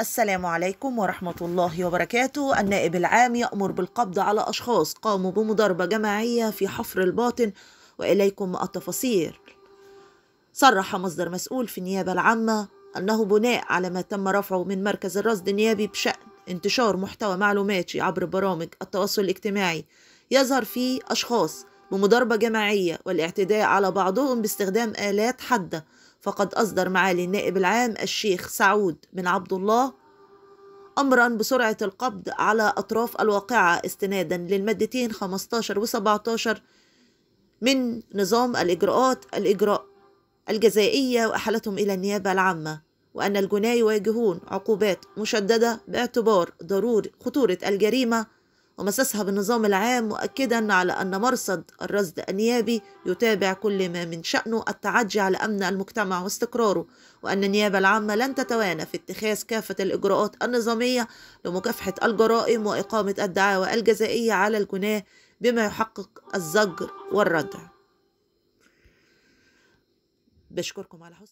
السلام عليكم ورحمة الله وبركاته النائب العام يأمر بالقبض على أشخاص قاموا بمضاربة جماعية في حفر الباطن وإليكم التفاصيل صرح مصدر مسؤول في النيابة العامة أنه بناء على ما تم رفعه من مركز الرصد النيابي بشأن انتشار محتوى معلوماتي عبر برامج التواصل الاجتماعي يظهر فيه أشخاص ومضاربة جماعية والاعتداء على بعضهم باستخدام آلات حادة فقد أصدر معالي النائب العام الشيخ سعود بن عبد الله أمرا بسرعة القبض على أطراف الواقعة استنادا للمادتين 15 و 17 من نظام الإجراءات الإجراء الجزائية وأحالتهم إلى النيابة العامة وأن الجناي يواجهون عقوبات مشددة باعتبار ضروري خطورة الجريمة ومسسها بالنظام العام مؤكدا على أن مرصد الرصد النيابي يتابع كل ما من شأنه التعدي على أمن المجتمع واستقراره وأن النيابة العامة لن تتوانى في اتخاذ كافة الإجراءات النظامية لمكافحة الجرائم وإقامة الدعاوى الجزائية على الجناه بما يحقق الزجر والردع بشكركم على حسن